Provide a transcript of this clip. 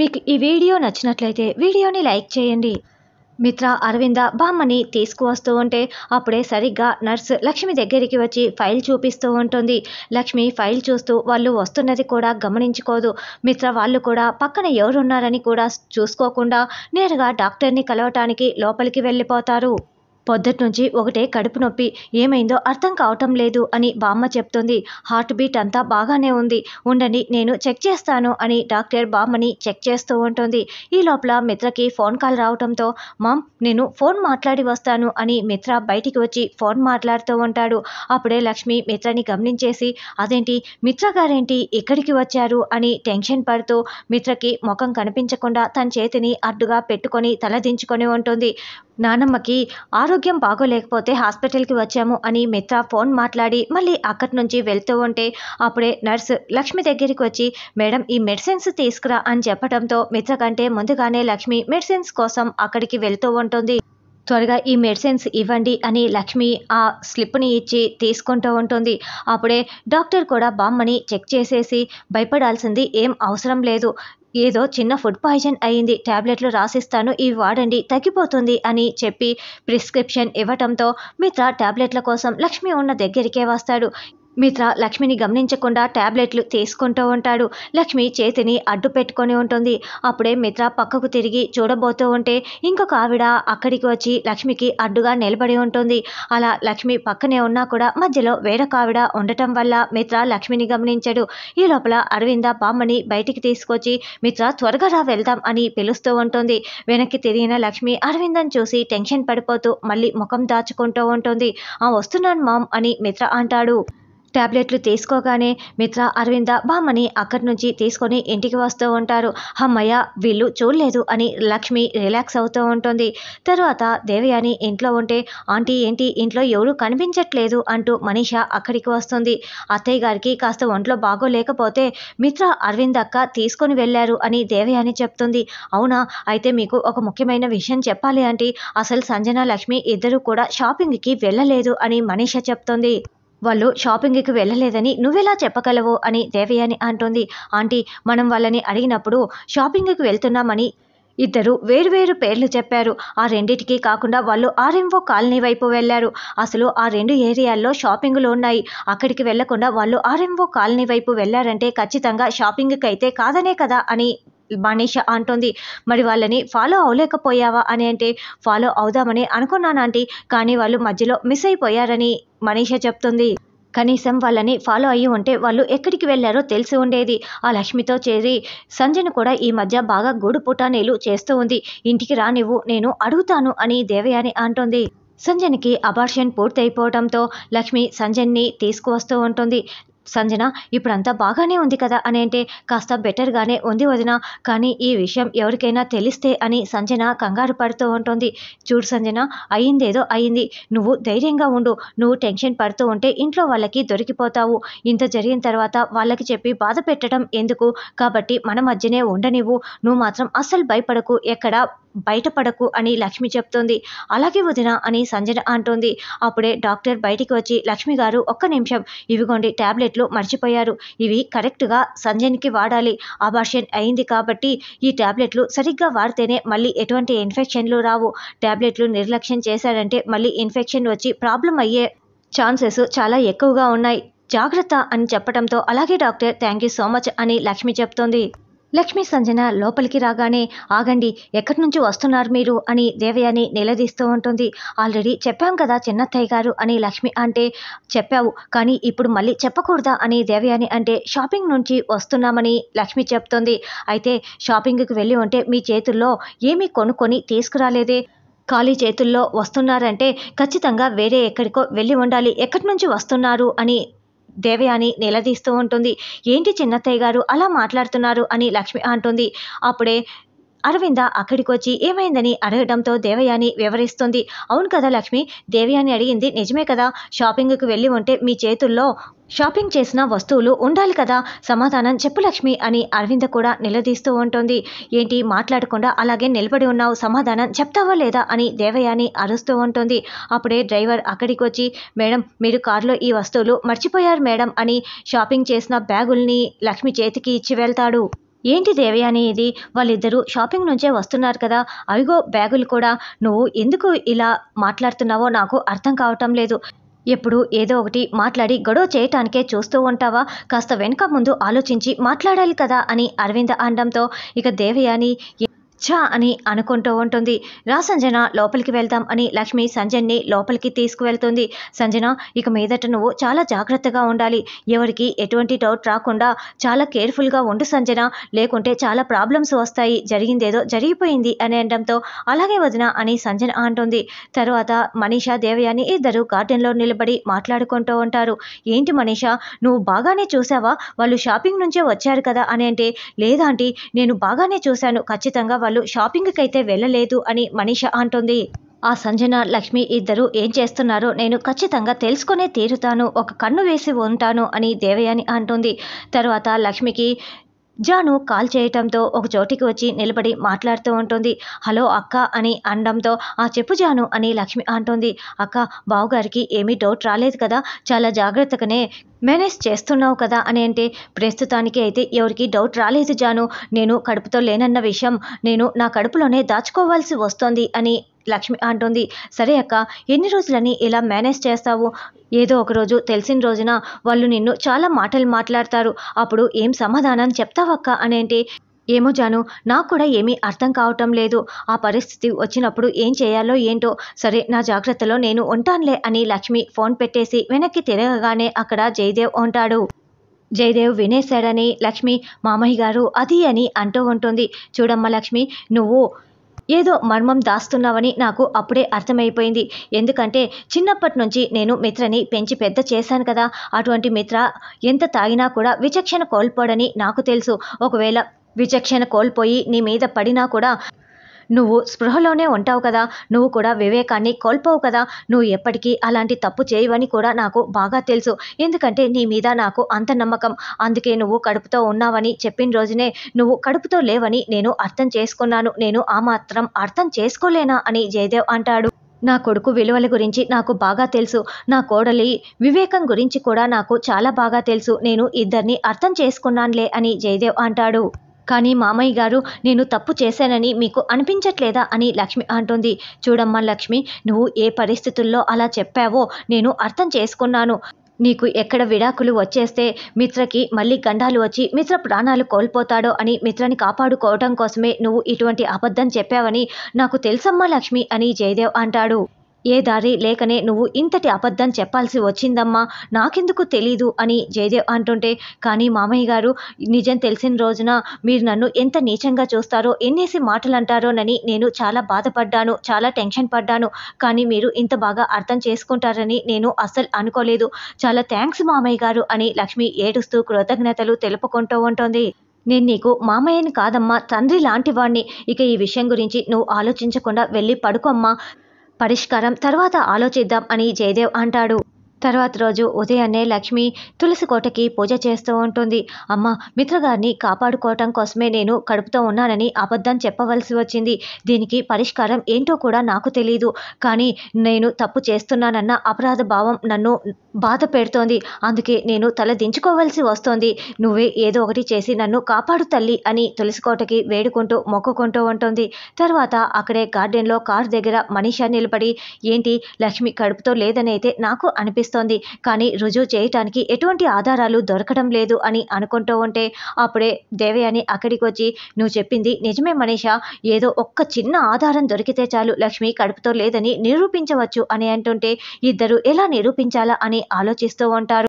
మీకు ఈ వీడియో నచ్చినట్లయితే వీడియోని లైక్ చేయండి మిత్ర అరవింద బామ్మని తీసుకువస్తూ ఉంటే అప్పుడే సరిగ్గా నర్స్ లక్ష్మి దగ్గరికి వచ్చి ఫైల్ చూపిస్తూ ఉంటుంది లక్ష్మి ఫైల్ చూస్తూ వాళ్ళు వస్తున్నది కూడా గమనించుకోదు మిత్ర వాళ్ళు కూడా పక్కన ఎవరున్నారని కూడా చూసుకోకుండా నేరుగా డాక్టర్ని కలవటానికి లోపలికి వెళ్ళిపోతారు నుంచి ఒకటే కడుపు నొప్పి ఏమైందో అర్థం కావటం లేదు అని బామ్మ చెప్తుంది హార్ట్ బీట్ అంతా బాగానే ఉంది ఉండండి నేను చెక్ చేస్తాను అని డాక్టర్ బామ్మని చెక్ చేస్తూ ఉంటుంది ఈ లోపల మిత్రకి ఫోన్ కాల్ రావడంతో మామ్ నేను ఫోన్ మాట్లాడి వస్తాను అని మిత్ర బయటికి వచ్చి ఫోన్ మాట్లాడుతూ ఉంటాడు అప్పుడే లక్ష్మి మిత్రని గమనించేసి అదేంటి మిత్ర గారేంటి ఇక్కడికి వచ్చారు అని టెన్షన్ పడుతూ మిత్రకి ముఖం కనిపించకుండా తన చేతిని అడ్డుగా పెట్టుకొని తలదించుకొని ఉంటుంది నానమ్మకి ఆరు ఆరోగ్యం బాగోలేకపోతే హాస్పిటల్కి వచ్చాము అని మిత్ర ఫోన్ మాట్లాడి మళ్ళీ అక్కడి నుంచి వెళ్తూ ఉంటే అప్పుడే నర్స్ లక్ష్మి దగ్గరికి వచ్చి మేడం ఈ మెడిసిన్స్ తీసుకురా అని చెప్పడంతో మిత్ర కంటే ముందుగానే లక్ష్మి మెడిసిన్స్ కోసం అక్కడికి వెళ్తూ ఉంటుంది త్వరగా ఈ మెడిసిన్స్ ఇవ్వండి అని లక్ష్మి ఆ స్లిప్ని ఇచ్చి తీసుకుంటూ ఉంటుంది అప్పుడే డాక్టర్ కూడా బామ్మని చెక్ చేసేసి భయపడాల్సింది ఏం అవసరం లేదు ఏదో చిన్న ఫుడ్ పాయిజన్ అయింది ట్యాబ్లెట్లు రాసిస్తాను ఇవి వాడండి తగ్గిపోతుంది అని చెప్పి ప్రిస్క్రిప్షన్ ఇవ్వటంతో మిత్ర ట్యాబ్లెట్ల కోసం లక్ష్మి ఉన్న దగ్గరికే వస్తాడు మిత్ర లక్ష్మిని గమనించకుండా ట్యాబ్లెట్లు తీసుకుంటూ ఉంటాడు లక్ష్మి చేతిని అడ్డు పెట్టుకొని ఉంటుంది అప్పుడే మిత్ర పక్కకు తిరిగి చూడబోతూ ఉంటే ఇంకొక ఆవిడ అక్కడికి వచ్చి లక్ష్మికి అడ్డుగా నిలబడి ఉంటుంది అలా లక్ష్మి పక్కనే ఉన్నా కూడా మధ్యలో వేరొక ఆవిడ ఉండటం వల్ల మిత్ర లక్ష్మిని గమనించాడు ఈ లోపల అరవింద పామ్మని బయటికి తీసుకొచ్చి మిత్ర త్వరగా రా వెళ్దాం అని పిలుస్తూ ఉంటుంది వెనక్కి తిరిగిన లక్ష్మి అరవిందని చూసి టెన్షన్ పడిపోతూ మళ్ళీ ముఖం దాచుకుంటూ ఉంటుంది ఆ వస్తున్నాను మామ్ అని మిత్ర అంటాడు ట్యాబ్లెట్లు తీసుకోగానే మిత్ర అరవింద బామ్మని అక్కడి నుంచి తీసుకొని ఇంటికి వస్తూ ఉంటారు అమ్మయ్య వీళ్ళు చూడలేదు అని లక్ష్మి రిలాక్స్ అవుతూ ఉంటుంది తరువాత దేవయాని ఇంట్లో ఉంటే ఆంటీ ఏంటి ఇంట్లో ఎవరు కనిపించట్లేదు అంటూ మనీష అక్కడికి వస్తుంది అత్తయ్య గారికి కాస్త ఒంట్లో బాగోలేకపోతే మిత్ర అరవింద్ అక్క తీసుకొని వెళ్ళారు అని దేవయాని చెప్తుంది అవునా అయితే మీకు ఒక ముఖ్యమైన విషయం చెప్పాలి అంటే అసలు సంజన లక్ష్మి ఇద్దరు కూడా షాపింగ్కి వెళ్ళలేదు అని మనీష చెప్తుంది వాళ్ళు షాపింగ్కి వెళ్ళలేదని నువ్వెలా చెప్పగలవు అని దేవయాని అంటుంది ఆంటీ మనం వాళ్ళని అడిగినప్పుడు షాపింగ్కి వెళ్తున్నామని ఇద్దరు వేరువేరు పేర్లు చెప్పారు ఆ రెండింటికి కాకుండా వాళ్ళు ఆర్ఎంఓ కాలనీ వైపు వెళ్ళారు అసలు ఆ రెండు ఏరియాల్లో షాపింగ్లు ఉన్నాయి అక్కడికి వెళ్లకుండా వాళ్ళు ఆర్ఎంఓ కాలనీ వైపు వెళ్ళారంటే ఖచ్చితంగా షాపింగ్కి అయితే కాదనే కదా అని మనీష అంటుంది మరి వాళ్ళని ఫాలో అవ్వలేకపోయావా అని అంటే ఫాలో అవుదామని అనుకున్నానంటీ కానీ వాళ్ళు మధ్యలో మిస్ అయిపోయారని మనీష చెప్తుంది కనీసం వాళ్ళని ఫాలో అయ్యి ఉంటే వాళ్ళు ఎక్కడికి వెళ్ళారో తెలిసి ఉండేది ఆ లక్ష్మితో చేరి సంజన కూడా ఈ మధ్య బాగా గూడు పుటానీలు చేస్తూ ఉంది ఇంటికి రానివ్వు నేను అడుగుతాను అని దేవయాని అంటుంది సంజన్కి అబార్షన్ పూర్తయిపోవడంతో లక్ష్మి సంజన్ని తీసుకువస్తూ ఉంటుంది సంజన ఇప్పుడంతా బాగానే ఉంది కదా అని అంటే కాస్త బెటర్గానే ఉంది వదిన కానీ ఈ విషయం ఎవరికైనా తెలిస్తే అని సంజన కంగారు పడుతూ ఉంటుంది చూడు సంజన అయ్యిందేదో అయ్యింది నువ్వు ధైర్యంగా ఉండు నువ్వు టెన్షన్ పడుతూ ఉంటే ఇంట్లో వాళ్ళకి దొరికిపోతావు ఇంత జరిగిన తర్వాత వాళ్ళకి చెప్పి బాధ పెట్టడం ఎందుకు కాబట్టి మన మధ్యనే ఉండనివ్వు నువ్వు మాత్రం అస్సలు భయపడకు ఎక్కడ బయటపడకు అని లక్ష్మి చెప్తోంది అలాగే వదిన అని సంజన అంటోంది అప్పుడే డాక్టర్ బయటికి వచ్చి లక్ష్మి గారు ఒక్క నిమిషం ఇవిగోండి ట్యాబ్లెట్లు మర్చిపోయారు ఇవి కరెక్ట్గా సంజన్కి వాడాలి అబార్షన్ అయింది కాబట్టి ఈ ట్యాబ్లెట్లు సరిగ్గా వాడితేనే మళ్ళీ ఎటువంటి ఇన్ఫెక్షన్లు రావు ట్యాబ్లెట్లు నిర్లక్ష్యం చేశారంటే మళ్ళీ ఇన్ఫెక్షన్ వచ్చి ప్రాబ్లం అయ్యే ఛాన్సెస్ చాలా ఎక్కువగా ఉన్నాయి జాగ్రత్త అని చెప్పడంతో అలాగే doctor thank you so much అని లక్ష్మి చెప్తోంది లక్ష్మీ సంజన లోపలికి రాగానే ఆగండి ఎక్కడి నుంచి వస్తున్నారు మీరు అని దేవయాని నిలదీస్తూ ఉంటుంది ఆల్రెడీ చెప్పాం కదా చిన్నత్తయ్య గారు అని లక్ష్మి అంటే చెప్పావు కానీ ఇప్పుడు మళ్ళీ చెప్పకూడదా అని దేవయాని అంటే షాపింగ్ నుంచి వస్తున్నామని లక్ష్మి చెప్తుంది అయితే షాపింగ్కి వెళ్ళి ఉంటే మీ చేతుల్లో ఏమీ కొనుక్కొని తీసుకురాలేదే ఖాళీ చేతుల్లో వస్తున్నారంటే ఖచ్చితంగా వేరే ఎక్కడికో వెళ్ళి ఉండాలి ఎక్కడి నుంచి వస్తున్నారు అని దేవయాని నిలదీస్తూ ఉంటుంది ఏంటి చిన్నత్తయ్య గారు అలా మాట్లాడుతున్నారు అని లక్ష్మి అంటుంది అప్పుడే అరవింద అక్కడికి వచ్చి ఏమైందని అడగడంతో దేవయాని వివరిస్తుంది అవును కదా లక్ష్మి దేవయాని అడిగింది నిజమే కదా షాపింగ్కి వెళ్ళి ఉంటే మీ చేతుల్లో షాపింగ్ చేసిన వస్తువులు ఉండాలి కదా సమాధానం చెప్పు లక్ష్మి అని అరవింద కూడా నిలదీస్తూ ఉంటుంది ఏంటి మాట్లాడకుండా అలాగే నిలబడి ఉన్నావు సమాధానం చెప్తావా లేదా అని దేవయాని అరుస్తూ ఉంటుంది అప్పుడే డ్రైవర్ అక్కడికి వచ్చి మేడం మీరు కారులో ఈ వస్తువులు మర్చిపోయారు మేడం అని షాపింగ్ చేసిన బ్యాగుల్ని లక్ష్మి చేతికి ఇచ్చి వెళ్తాడు ఏంటి దేవయాని ఇది వాళ్ళిద్దరూ షాపింగ్ నుంచే వస్తున్నారు కదా అవిగో బ్యాగులు కూడా నువ్వు ఎందుకు ఇలా మాట్లాడుతున్నావో నాకు అర్థం కావటం లేదు ఎప్పుడు ఏదో ఒకటి మాట్లాడి గొడవ చేయటానికే చూస్తూ ఉంటావా కాస్త వెనుక ముందు ఆలోచించి మాట్లాడాలి కదా అని అరవింద అనడంతో ఇక దేవయాని ఛా అని అనుకుంటూ ఉంటుంది రా సంజన లోపలికి వెళ్దాం అని లక్ష్మి సంజయ్ని లోపలికి తీసుకువెళ్తుంది సంజన ఇక మీదట నువ్వు చాలా జాగ్రత్తగా ఉండాలి ఎవరికి ఎటువంటి డౌట్ రాకుండా చాలా కేర్ఫుల్గా ఉండు సంజన లేకుంటే చాలా ప్రాబ్లమ్స్ వస్తాయి జరిగిందేదో జరిగిపోయింది అని అనడంతో అలాగే వదిన అని సంజన అంటుంది తర్వాత మనీషా దేవయాని ఇద్దరు గార్డెన్లో నిలబడి మాట్లాడుకుంటూ ఉంటారు ఏంటి మనీషా నువ్వు బాగానే చూసావా వాళ్ళు షాపింగ్ నుంచే వచ్చారు కదా అని అంటే లేదాంటి నేను బాగానే చూశాను ఖచ్చితంగా వాళ్ళు వాళ్ళు షాపింగ్కి అయితే వెళ్ళలేదు అని మనీష అంటుంది ఆ సంజన లక్ష్మి ఇద్దరు ఏం చేస్తున్నారో నేను ఖచ్చితంగా తెలుసుకునే తీరుతాను ఒక కన్ను వేసి ఉంటాను అని దేవయాని అంటుంది తర్వాత లక్ష్మికి జాను కాల్ చేయటంతో ఒక చోటికి వచ్చి నిలబడి మాట్లాడుతూ ఉంటుంది హలో అక్క అని అనడంతో ఆ చెప్పు జాను అని లక్ష్మి అంటుంది అక్క బావగారికి ఏమీ డౌట్ రాలేదు కదా చాలా జాగ్రత్తగానే మేనేజ్ చేస్తున్నావు కదా అని అంటే ప్రస్తుతానికి అయితే ఎవరికి డౌట్ రాలేదు జాను నేను కడుపుతో లేనన్న విషయం నేను నా కడుపులోనే దాచుకోవాల్సి వస్తోంది అని లక్ష్మి అంటుంది సరే అక్క ఎన్ని రోజులని ఇలా మేనేజ్ చేస్తావు ఏదో ఒక రోజు తెలిసిన రోజున వాళ్ళు నిన్ను చాలా మాటలు మాట్లాడతారు అప్పుడు ఏం సమాధానం చెప్తావక్క అనేంటి ఏమో జాను నాకు కూడా ఏమీ అర్థం కావటం లేదు ఆ పరిస్థితి వచ్చినప్పుడు ఏం చేయాలో ఏంటో సరే నా జాగ్రత్తలో నేను ఉంటానులే అని లక్ష్మి ఫోన్ పెట్టేసి వెనక్కి తిరగగానే అక్కడ జయదేవ్ ఉంటాడు జయదేవ్ వినేశాడని లక్ష్మి మామయ్య గారు అది అని అంటూ ఉంటుంది చూడమ్మ లక్ష్మి నువ్వు ఏదో మర్మం దాస్తున్నావని నాకు అప్పుడే అర్థమైపోయింది ఎందుకంటే చిన్నప్పటి నుంచి నేను మిత్రని పెంచి పెద్ద చేశాను కదా అటువంటి మిత్ర ఎంత తాగినా కూడా విచక్షణ కోల్పోడని నాకు తెలుసు ఒకవేళ విచక్షణ కోల్పోయి నీ మీద పడినా కూడా నువ్వు స్పృహలోనే ఉంటావు కదా నువ్వు కూడా వివేకాన్ని కోల్పోవు కదా నువ్వు ఎప్పటికీ అలాంటి తప్పు చేయవని కూడా నాకు బాగా తెలుసు ఎందుకంటే నీ మీద నాకు అంత నమ్మకం అందుకే నువ్వు కడుపుతో ఉన్నావని చెప్పిన రోజునే నువ్వు కడుపుతో లేవని నేను అర్థం చేసుకున్నాను నేను ఆ మాత్రం అర్థం చేసుకోలేనా అని జయదేవ్ అంటాడు నా కొడుకు విలువల గురించి నాకు బాగా తెలుసు నా కోడలి వివేకం గురించి కూడా నాకు చాలా బాగా తెలుసు నేను ఇద్దరిని అర్థం చేసుకున్నానులే అని జయదేవ్ అంటాడు కానీ మామయ్య గారు నేను తప్పు చేశానని మీకు అనిపించట్లేదా అని లక్ష్మి అంటుంది చూడమ్మా లక్ష్మి నువ్వు ఏ పరిస్థితుల్లో అలా చెప్పావో నేను అర్థం చేసుకున్నాను నీకు ఎక్కడ విడాకులు వచ్చేస్తే మిత్రకి మళ్ళీ గండాలు వచ్చి మిత్ర ప్రాణాలు కోల్పోతాడో అని మిత్రని కాపాడుకోవటం కోసమే నువ్వు ఇటువంటి అబద్ధం చెప్పావని నాకు తెలుసమ్మా లక్ష్మి అని జయదేవ్ అంటాడు ఏ దారి లేకనే నువ్వు ఇంతటి అబద్ధం చెప్పాల్సి వచ్చిందమ్మా నాకెందుకు తెలీదు అని జయదేవ్ అంటుంటే కానీ మామయ్య గారు నిజం తెలిసిన రోజున మీరు నన్ను ఎంత నీచంగా చూస్తారో ఎన్నేసి మాటలు అంటారోనని నేను చాలా బాధపడ్డాను చాలా టెన్షన్ పడ్డాను కానీ మీరు ఇంత బాగా అర్థం చేసుకుంటారని నేను అస్సలు అనుకోలేదు చాలా థ్యాంక్స్ మామయ్య గారు అని లక్ష్మి ఏడుస్తూ కృతజ్ఞతలు తెలుపుకుంటూ ఉంటుంది నేను నీకు మామయ్యని కాదమ్మా తండ్రి లాంటి వాణ్ణి ఇక ఈ విషయం గురించి నువ్వు ఆలోచించకుండా వెళ్ళి పడుకోమ్మా పరిష్కారం తర్వాత ఆలోచిద్దాం అని జయదేవ్ అంటాడు తర్వాత రోజు ఉదయాన్నే లక్ష్మి తులసి కోటకి పూజ చేస్తూ ఉంటుంది అమ్మ మిత్రగారిని కాపాడుకోవటం కోసమే నేను కడుపుతో ఉన్నానని అబద్ధం చెప్పవలసి వచ్చింది దీనికి పరిష్కారం ఏంటో కూడా నాకు తెలియదు కానీ నేను తప్పు చేస్తున్నానన్న అపరాధ భావం నన్ను బాధ పెడుతోంది అందుకే నేను తల దించుకోవలసి వస్తోంది నువ్వే ఏదో ఒకటి చేసి నన్ను కాపాడు తల్లి అని తులసికోటకి వేడుకుంటూ మొక్కుకుంటూ ఉంటుంది తర్వాత అక్కడే గార్డెన్లో కార్ దగ్గర మనీషా నిలబడి ఏంటి లక్ష్మి కడుపుతో లేదనైతే నాకు అనిపిస్తుంది అనిపిస్తోంది కానీ రుజువు చేయటానికి ఎటువంటి ఆధారాలు దొరకడం లేదు అని అనుకుంటూ ఉంటే అప్పుడే దేవయాని అక్కడికి వచ్చి నువ్వు చెప్పింది నిజమే మనీష ఏదో ఒక్క చిన్న ఆధారం దొరికితే చాలు లక్ష్మి కడుపుతో లేదని నిరూపించవచ్చు అని అంటుంటే ఇద్దరు ఎలా నిరూపించాలా అని ఆలోచిస్తూ ఉంటారు